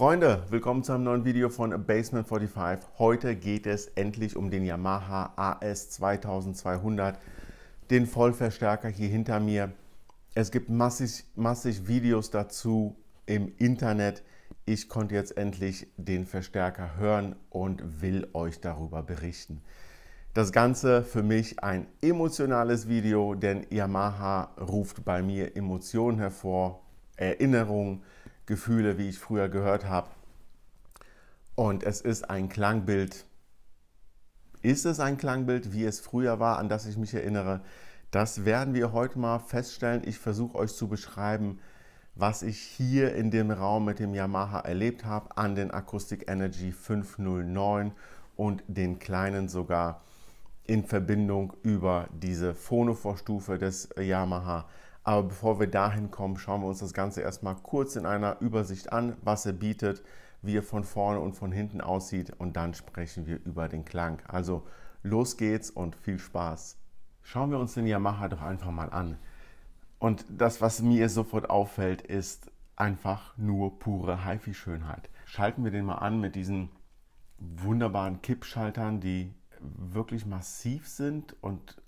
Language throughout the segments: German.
Freunde, willkommen zu einem neuen Video von Basement 45. Heute geht es endlich um den Yamaha AS 2200, den Vollverstärker hier hinter mir. Es gibt massig, massig Videos dazu im Internet. Ich konnte jetzt endlich den Verstärker hören und will euch darüber berichten. Das Ganze für mich ein emotionales Video, denn Yamaha ruft bei mir Emotionen hervor, Erinnerungen, Gefühle, wie ich früher gehört habe. Und es ist ein Klangbild. Ist es ein Klangbild, wie es früher war, an das ich mich erinnere? Das werden wir heute mal feststellen. Ich versuche euch zu beschreiben, was ich hier in dem Raum mit dem Yamaha erlebt habe, an den Acoustic Energy 509 und den kleinen sogar in Verbindung über diese Phonovorstufe des Yamaha aber bevor wir dahin kommen, schauen wir uns das Ganze erstmal kurz in einer Übersicht an, was er bietet, wie er von vorne und von hinten aussieht und dann sprechen wir über den Klang. Also los geht's und viel Spaß. Schauen wir uns den Yamaha doch einfach mal an. Und das, was mir sofort auffällt, ist einfach nur pure HiFi-Schönheit. Schalten wir den mal an mit diesen wunderbaren Kippschaltern, die wirklich massiv sind und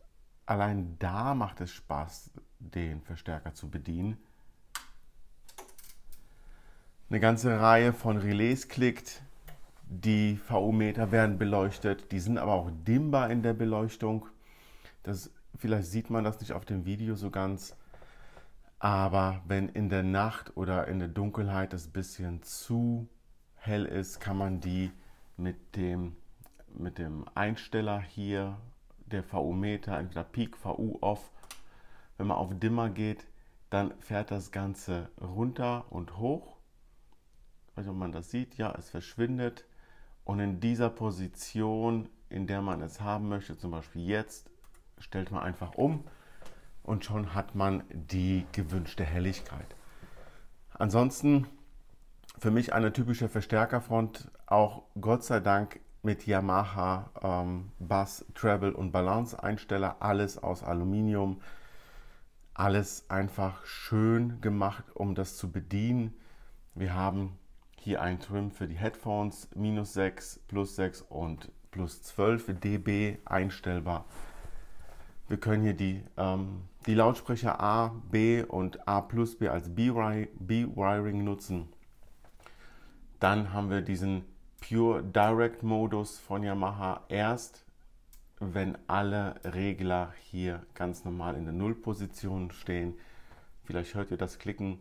allein da macht es Spaß, den Verstärker zu bedienen. Eine ganze Reihe von Relais klickt, die VU-Meter werden beleuchtet, die sind aber auch dimmbar in der Beleuchtung. Das, vielleicht sieht man das nicht auf dem Video so ganz, aber wenn in der Nacht oder in der Dunkelheit das bisschen zu hell ist, kann man die mit dem, mit dem Einsteller hier der VU-Meter, entweder Peak, VU, Off wenn man auf Dimmer geht, dann fährt das Ganze runter und hoch. Ich weiß nicht, ob man das sieht. Ja, es verschwindet. Und in dieser Position, in der man es haben möchte, zum Beispiel jetzt, stellt man einfach um und schon hat man die gewünschte Helligkeit. Ansonsten für mich eine typische Verstärkerfront, auch Gott sei Dank mit Yamaha ähm, Bass, Treble und Balance Einsteller, alles aus Aluminium alles einfach schön gemacht, um das zu bedienen. Wir haben hier einen Trim für die Headphones, minus 6, plus 6 und plus 12 dB einstellbar. Wir können hier die, ähm, die Lautsprecher A, B und A plus B als B-Wiring nutzen. Dann haben wir diesen Pure Direct Modus von Yamaha erst wenn alle Regler hier ganz normal in der Nullposition stehen. Vielleicht hört ihr das Klicken.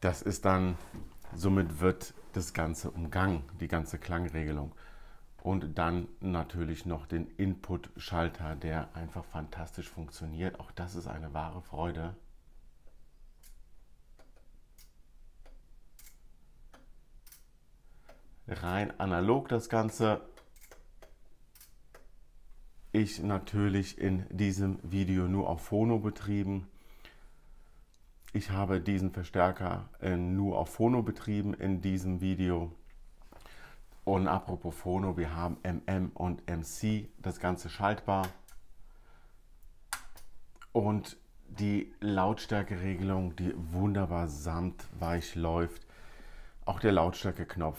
Das ist dann, somit wird das Ganze umgangen, die ganze Klangregelung. Und dann natürlich noch den Input-Schalter, der einfach fantastisch funktioniert. Auch das ist eine wahre Freude. rein analog das Ganze. Ich natürlich in diesem Video nur auf Phono betrieben. Ich habe diesen Verstärker äh, nur auf Phono betrieben in diesem Video. Und apropos Phono, wir haben MM und MC, das Ganze schaltbar. Und die Lautstärkeregelung, die wunderbar samtweich läuft. Auch der Lautstärkeknopf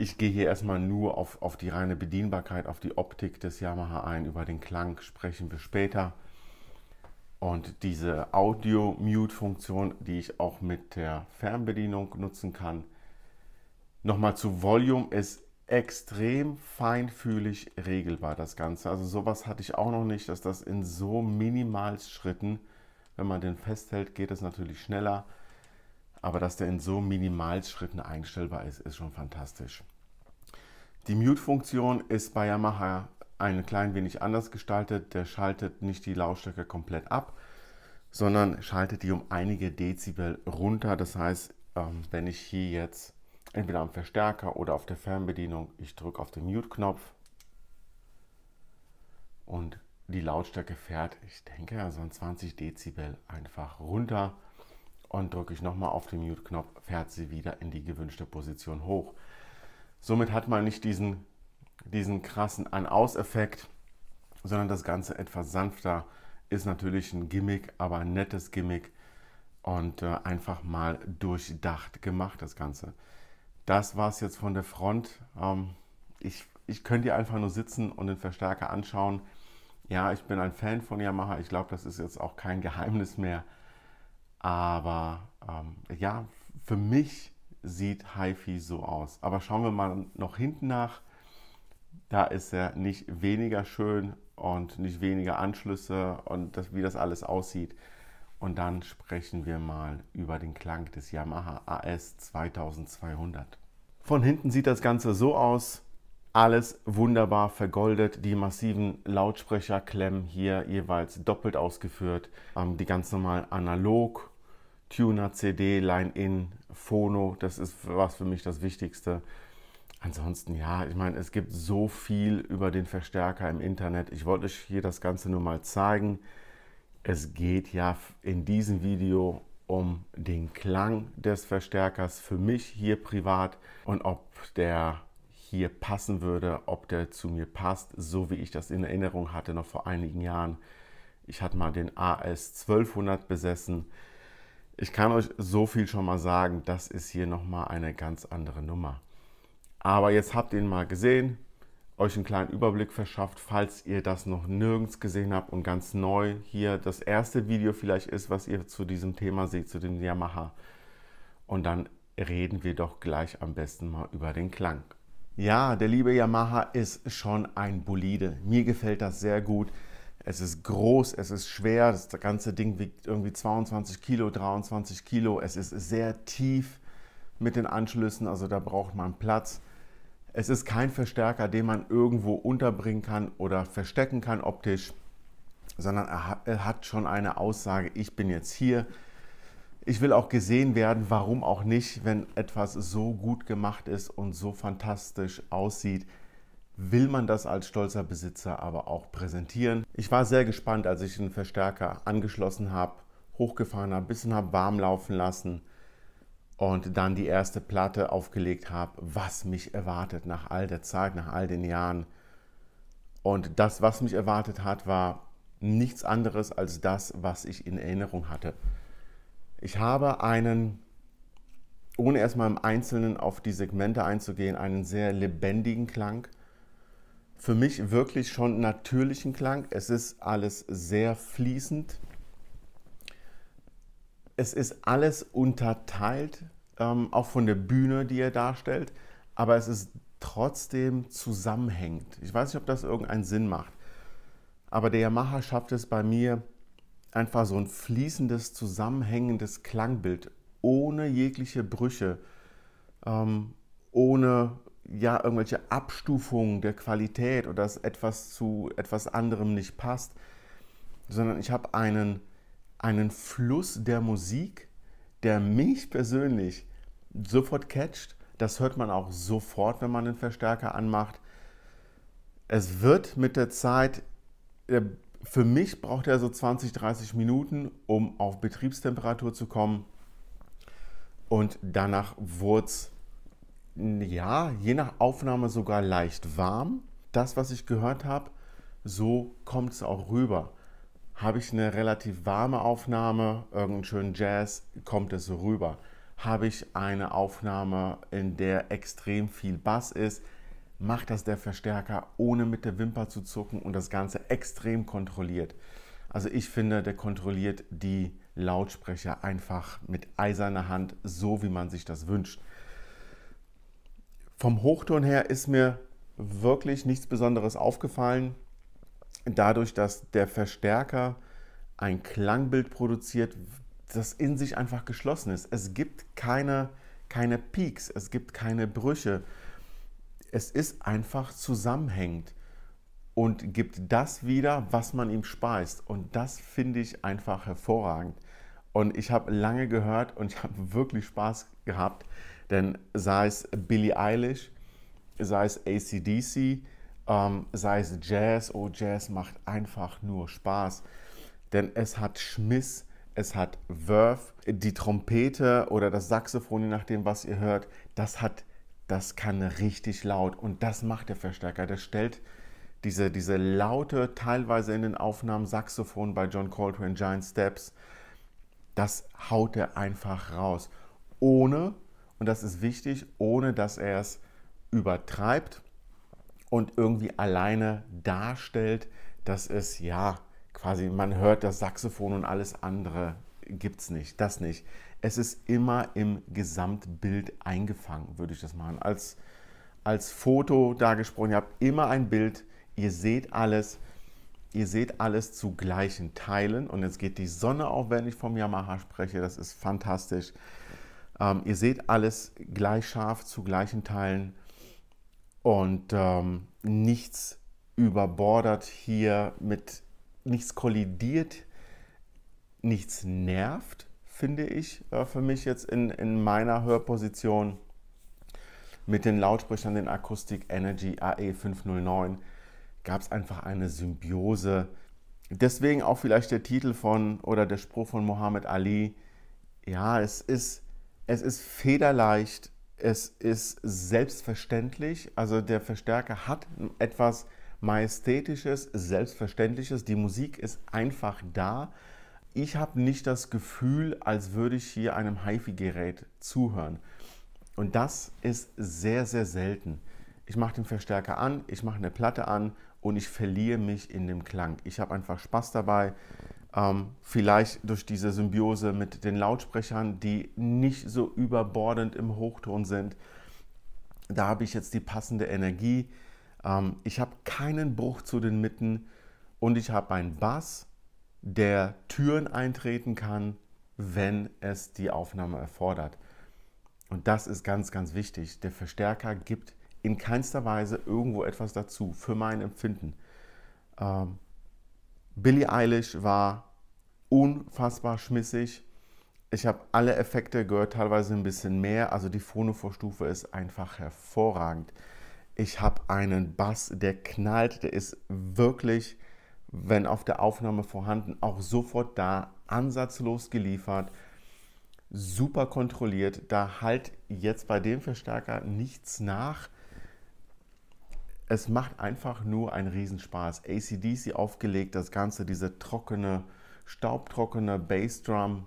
ich gehe hier erstmal nur auf, auf die reine Bedienbarkeit, auf die Optik des Yamaha ein. Über den Klang sprechen wir später. Und diese Audio-Mute-Funktion, die ich auch mit der Fernbedienung nutzen kann. Nochmal zu Volume ist extrem feinfühlig regelbar, das Ganze. Also sowas hatte ich auch noch nicht, dass das in so Minimalschritten, wenn man den festhält, geht es natürlich schneller. Aber dass der in so Minimalschritten einstellbar ist, ist schon fantastisch. Die Mute-Funktion ist bei Yamaha ein klein wenig anders gestaltet. Der schaltet nicht die Lautstärke komplett ab, sondern schaltet die um einige Dezibel runter. Das heißt, ähm, wenn ich hier jetzt entweder am Verstärker oder auf der Fernbedienung, ich drücke auf den Mute-Knopf und die Lautstärke fährt, ich denke, so ein 20 Dezibel einfach runter und drücke ich nochmal auf den Mute-Knopf, fährt sie wieder in die gewünschte Position hoch. Somit hat man nicht diesen, diesen krassen An-Aus-Effekt, sondern das Ganze etwas sanfter. Ist natürlich ein Gimmick, aber ein nettes Gimmick und äh, einfach mal durchdacht gemacht, das Ganze. Das war es jetzt von der Front. Ähm, ich, ich könnte hier einfach nur sitzen und den Verstärker anschauen. Ja, ich bin ein Fan von Yamaha. Ich glaube, das ist jetzt auch kein Geheimnis mehr. Aber ähm, ja, für mich sieht HiFi so aus. Aber schauen wir mal noch hinten nach. Da ist er nicht weniger schön und nicht weniger Anschlüsse und das, wie das alles aussieht. Und dann sprechen wir mal über den Klang des Yamaha AS 2200. Von hinten sieht das Ganze so aus. Alles wunderbar vergoldet. Die massiven Lautsprecherklemmen hier jeweils doppelt ausgeführt. Ähm, die ganz normal analog Tuner, CD, Line-In, Phono, das ist was für mich das Wichtigste. Ansonsten, ja, ich meine, es gibt so viel über den Verstärker im Internet. Ich wollte euch hier das Ganze nur mal zeigen. Es geht ja in diesem Video um den Klang des Verstärkers für mich hier privat und ob der hier passen würde, ob der zu mir passt, so wie ich das in Erinnerung hatte noch vor einigen Jahren. Ich hatte mal den AS1200 besessen ich kann euch so viel schon mal sagen, das ist hier nochmal eine ganz andere Nummer. Aber jetzt habt ihr ihn mal gesehen, euch einen kleinen Überblick verschafft, falls ihr das noch nirgends gesehen habt und ganz neu hier das erste Video vielleicht ist, was ihr zu diesem Thema seht, zu dem Yamaha. Und dann reden wir doch gleich am besten mal über den Klang. Ja, der liebe Yamaha ist schon ein Bolide. Mir gefällt das sehr gut. Es ist groß, es ist schwer, das ganze Ding wiegt irgendwie 22 Kilo, 23 Kilo. Es ist sehr tief mit den Anschlüssen, also da braucht man Platz. Es ist kein Verstärker, den man irgendwo unterbringen kann oder verstecken kann optisch, sondern er hat schon eine Aussage, ich bin jetzt hier. Ich will auch gesehen werden, warum auch nicht, wenn etwas so gut gemacht ist und so fantastisch aussieht will man das als stolzer Besitzer aber auch präsentieren. Ich war sehr gespannt, als ich den Verstärker angeschlossen habe, hochgefahren habe, ein bisschen habe warm laufen lassen und dann die erste Platte aufgelegt habe, was mich erwartet nach all der Zeit, nach all den Jahren. Und das, was mich erwartet hat, war nichts anderes als das, was ich in Erinnerung hatte. Ich habe einen, ohne erstmal im Einzelnen auf die Segmente einzugehen, einen sehr lebendigen Klang für mich wirklich schon natürlichen Klang. Es ist alles sehr fließend. Es ist alles unterteilt, ähm, auch von der Bühne, die er darstellt, aber es ist trotzdem zusammenhängend. Ich weiß nicht, ob das irgendeinen Sinn macht, aber der Yamaha schafft es bei mir, einfach so ein fließendes, zusammenhängendes Klangbild ohne jegliche Brüche, ähm, ohne ja irgendwelche Abstufungen der Qualität oder dass etwas zu etwas anderem nicht passt, sondern ich habe einen, einen Fluss der Musik, der mich persönlich sofort catcht. Das hört man auch sofort, wenn man den Verstärker anmacht. Es wird mit der Zeit, äh, für mich braucht er so 20, 30 Minuten, um auf Betriebstemperatur zu kommen. Und danach wurde es ja, je nach Aufnahme sogar leicht warm. Das, was ich gehört habe, so kommt es auch rüber. Habe ich eine relativ warme Aufnahme, irgendeinen schönen Jazz, kommt es so rüber. Habe ich eine Aufnahme, in der extrem viel Bass ist, macht das der Verstärker, ohne mit der Wimper zu zucken und das Ganze extrem kontrolliert. Also ich finde, der kontrolliert die Lautsprecher einfach mit eiserner Hand, so wie man sich das wünscht. Vom Hochton her ist mir wirklich nichts Besonderes aufgefallen. Dadurch, dass der Verstärker ein Klangbild produziert, das in sich einfach geschlossen ist. Es gibt keine, keine Peaks, es gibt keine Brüche. Es ist einfach zusammenhängend und gibt das wieder, was man ihm speist. Und das finde ich einfach hervorragend. Und ich habe lange gehört und ich habe wirklich Spaß gehabt, denn sei es Billie Eilish, sei es ACDC, ähm, sei es Jazz, oh Jazz macht einfach nur Spaß, denn es hat Schmiss, es hat Verve, die Trompete oder das Saxophon, je nachdem, was ihr hört, das hat, das kann richtig laut und das macht der Verstärker, der stellt diese, diese laute, teilweise in den Aufnahmen Saxophon bei John Coltrane, Giant Steps, das haut er einfach raus. Ohne, und das ist wichtig, ohne dass er es übertreibt und irgendwie alleine darstellt, dass es ja quasi, man hört das Saxophon und alles andere gibt es nicht, das nicht. Es ist immer im Gesamtbild eingefangen, würde ich das machen. Als, als Foto dargesprochen, ihr habt immer ein Bild, ihr seht alles ihr seht alles zu gleichen Teilen. Und jetzt geht die Sonne auf, wenn ich vom Yamaha spreche. Das ist fantastisch. Ähm, ihr seht alles gleich scharf zu gleichen Teilen und ähm, nichts überbordert hier mit, nichts kollidiert, nichts nervt, finde ich äh, für mich jetzt in, in meiner Hörposition mit den Lautsprechern, den Akustik Energy AE509 gab es einfach eine Symbiose. Deswegen auch vielleicht der Titel von oder der Spruch von Mohammed Ali. Ja, es ist, es ist federleicht, es ist selbstverständlich. Also der Verstärker hat etwas Majestätisches, Selbstverständliches. Die Musik ist einfach da. Ich habe nicht das Gefühl, als würde ich hier einem HiFi-Gerät zuhören. Und das ist sehr, sehr selten. Ich mache den Verstärker an, ich mache eine Platte an und ich verliere mich in dem Klang. Ich habe einfach Spaß dabei. Ähm, vielleicht durch diese Symbiose mit den Lautsprechern, die nicht so überbordend im Hochton sind. Da habe ich jetzt die passende Energie. Ähm, ich habe keinen Bruch zu den Mitten und ich habe einen Bass, der Türen eintreten kann, wenn es die Aufnahme erfordert. Und das ist ganz, ganz wichtig. Der Verstärker gibt in keinster Weise irgendwo etwas dazu für mein Empfinden. Ähm, Billie Eilish war unfassbar schmissig. Ich habe alle Effekte gehört, teilweise ein bisschen mehr. Also die Phonovorstufe ist einfach hervorragend. Ich habe einen Bass, der knallt, der ist wirklich, wenn auf der Aufnahme vorhanden, auch sofort da, ansatzlos geliefert, super kontrolliert. Da halt jetzt bei dem Verstärker nichts nach es macht einfach nur einen Riesenspaß. ACDC aufgelegt, das Ganze, diese trockene, staubtrockene Bassdrum,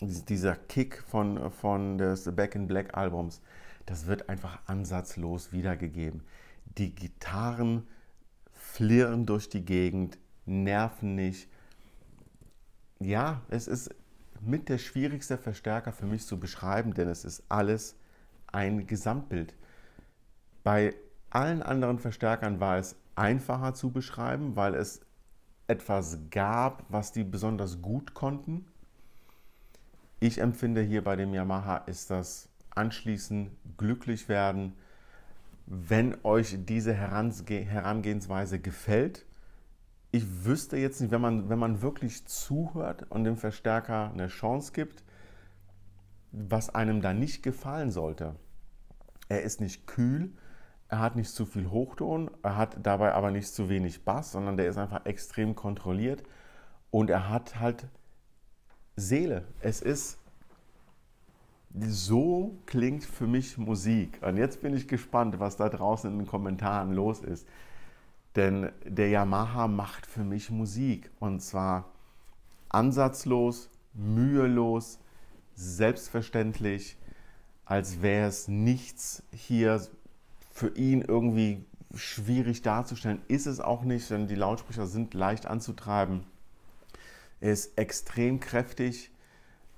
dieser Kick von, von des Back in Black Albums, das wird einfach ansatzlos wiedergegeben. Die Gitarren flirren durch die Gegend, nerven nicht. Ja, es ist mit der schwierigste Verstärker für mich zu beschreiben, denn es ist alles ein Gesamtbild. Bei allen anderen Verstärkern war es einfacher zu beschreiben, weil es etwas gab, was die besonders gut konnten. Ich empfinde hier bei dem Yamaha ist das Anschließen, glücklich werden. Wenn euch diese Herangehensweise gefällt, ich wüsste jetzt nicht, wenn man, wenn man wirklich zuhört und dem Verstärker eine Chance gibt, was einem da nicht gefallen sollte. Er ist nicht kühl, er hat nicht zu viel Hochton, er hat dabei aber nicht zu wenig Bass, sondern der ist einfach extrem kontrolliert und er hat halt Seele. Es ist so klingt für mich Musik. Und jetzt bin ich gespannt, was da draußen in den Kommentaren los ist. Denn der Yamaha macht für mich Musik. Und zwar ansatzlos, mühelos, selbstverständlich, als wäre es nichts hier für ihn irgendwie schwierig darzustellen, ist es auch nicht, denn die Lautsprecher sind leicht anzutreiben. Er ist extrem kräftig,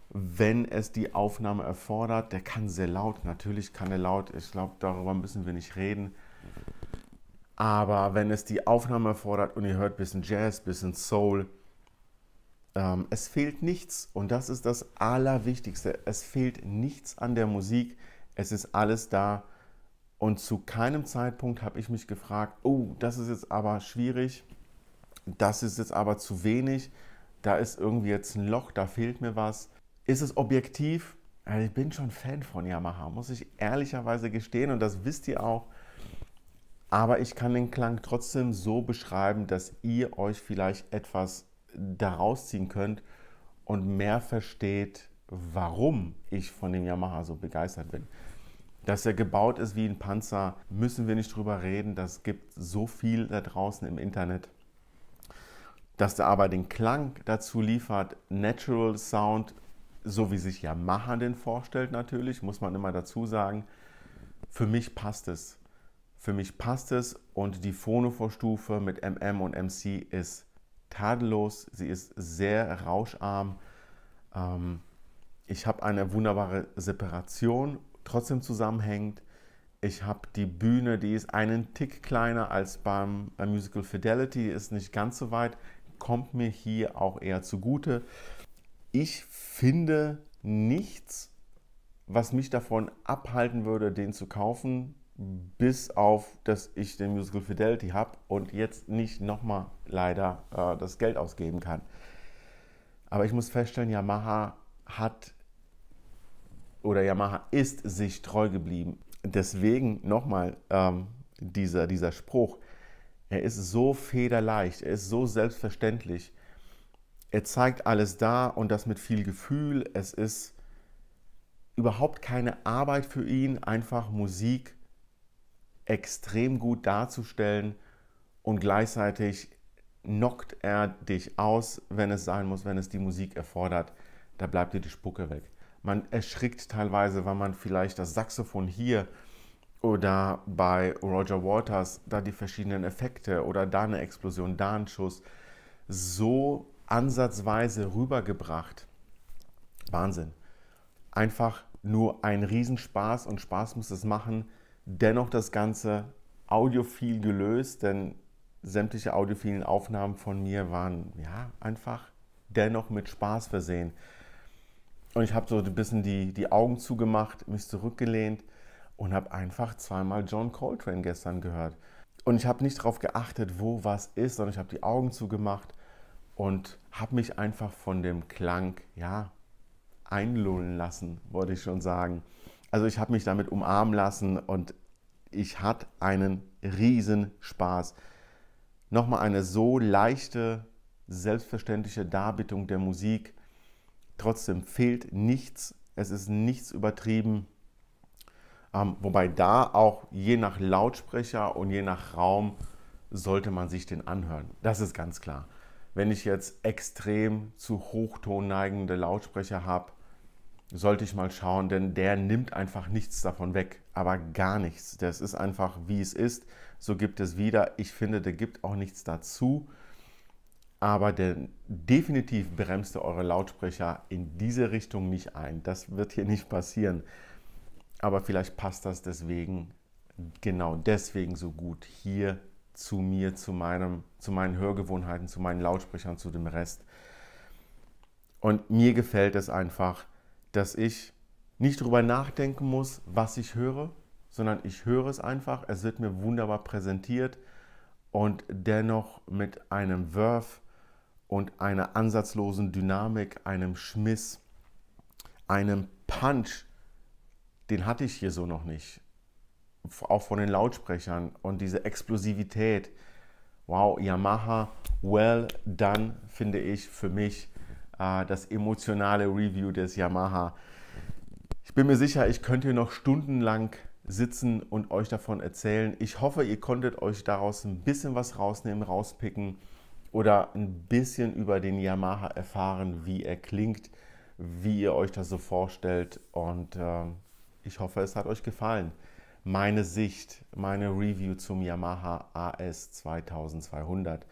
wenn es die Aufnahme erfordert. Der kann sehr laut, natürlich kann er laut, ich glaube, darüber müssen wir nicht reden. Aber wenn es die Aufnahme erfordert und ihr hört ein bisschen Jazz, ein bisschen Soul, ähm, es fehlt nichts. Und das ist das Allerwichtigste. Es fehlt nichts an der Musik. Es ist alles da. Und zu keinem Zeitpunkt habe ich mich gefragt, oh, das ist jetzt aber schwierig, das ist jetzt aber zu wenig, da ist irgendwie jetzt ein Loch, da fehlt mir was. Ist es objektiv? ich bin schon Fan von Yamaha, muss ich ehrlicherweise gestehen und das wisst ihr auch. Aber ich kann den Klang trotzdem so beschreiben, dass ihr euch vielleicht etwas daraus ziehen könnt und mehr versteht, warum ich von dem Yamaha so begeistert bin. Dass er gebaut ist wie ein Panzer, müssen wir nicht drüber reden. Das gibt so viel da draußen im Internet. Dass er aber den Klang dazu liefert, Natural Sound, so wie sich Yamaha den vorstellt natürlich, muss man immer dazu sagen. Für mich passt es. Für mich passt es und die Phono-Vorstufe mit MM und MC ist tadellos. Sie ist sehr rauscharm. Ähm, ich habe eine wunderbare Separation trotzdem zusammenhängt. Ich habe die Bühne, die ist einen Tick kleiner als beim, beim Musical Fidelity, ist nicht ganz so weit, kommt mir hier auch eher zugute. Ich finde nichts, was mich davon abhalten würde, den zu kaufen, bis auf, dass ich den Musical Fidelity habe und jetzt nicht nochmal leider äh, das Geld ausgeben kann. Aber ich muss feststellen, Yamaha hat oder Yamaha ist sich treu geblieben. Deswegen nochmal ähm, dieser, dieser Spruch. Er ist so federleicht, er ist so selbstverständlich. Er zeigt alles da und das mit viel Gefühl. Es ist überhaupt keine Arbeit für ihn, einfach Musik extrem gut darzustellen und gleichzeitig knockt er dich aus, wenn es sein muss, wenn es die Musik erfordert. Da bleibt dir die Spucke weg. Man erschrickt teilweise, weil man vielleicht das Saxophon hier oder bei Roger Waters da die verschiedenen Effekte oder da eine Explosion, da ein Schuss so ansatzweise rübergebracht. Wahnsinn. Einfach nur ein Riesenspaß und Spaß muss es machen. Dennoch das Ganze audiophil gelöst, denn sämtliche audiophilen Aufnahmen von mir waren ja einfach dennoch mit Spaß versehen. Und ich habe so ein bisschen die, die Augen zugemacht, mich zurückgelehnt und habe einfach zweimal John Coltrane gestern gehört. Und ich habe nicht darauf geachtet, wo was ist, sondern ich habe die Augen zugemacht und habe mich einfach von dem Klang, ja, einlullen lassen, wollte ich schon sagen. Also ich habe mich damit umarmen lassen und ich hatte einen riesen Spaß. Nochmal eine so leichte, selbstverständliche Darbietung der Musik Trotzdem fehlt nichts, es ist nichts übertrieben. Ähm, wobei da auch je nach Lautsprecher und je nach Raum sollte man sich den anhören. Das ist ganz klar. Wenn ich jetzt extrem zu Hochton neigende Lautsprecher habe, sollte ich mal schauen, denn der nimmt einfach nichts davon weg, aber gar nichts. Das ist einfach, wie es ist. So gibt es wieder. Ich finde, der gibt auch nichts dazu aber denn definitiv bremst ihr eure Lautsprecher in diese Richtung nicht ein. Das wird hier nicht passieren. Aber vielleicht passt das deswegen, genau deswegen so gut hier zu mir, zu, meinem, zu meinen Hörgewohnheiten, zu meinen Lautsprechern, zu dem Rest. Und mir gefällt es einfach, dass ich nicht darüber nachdenken muss, was ich höre, sondern ich höre es einfach. Es wird mir wunderbar präsentiert und dennoch mit einem Wurf, und einer ansatzlosen Dynamik, einem Schmiss, einem Punch, den hatte ich hier so noch nicht. Auch von den Lautsprechern und diese Explosivität. Wow, Yamaha, well done, finde ich für mich äh, das emotionale Review des Yamaha. Ich bin mir sicher, ich könnte hier noch stundenlang sitzen und euch davon erzählen. Ich hoffe, ihr konntet euch daraus ein bisschen was rausnehmen, rauspicken oder ein bisschen über den Yamaha erfahren, wie er klingt, wie ihr euch das so vorstellt. Und äh, ich hoffe, es hat euch gefallen. Meine Sicht, meine Review zum Yamaha AS 2200.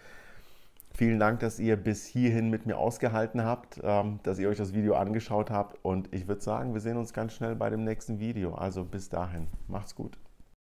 Vielen Dank, dass ihr bis hierhin mit mir ausgehalten habt, ähm, dass ihr euch das Video angeschaut habt. Und ich würde sagen, wir sehen uns ganz schnell bei dem nächsten Video. Also bis dahin, macht's gut.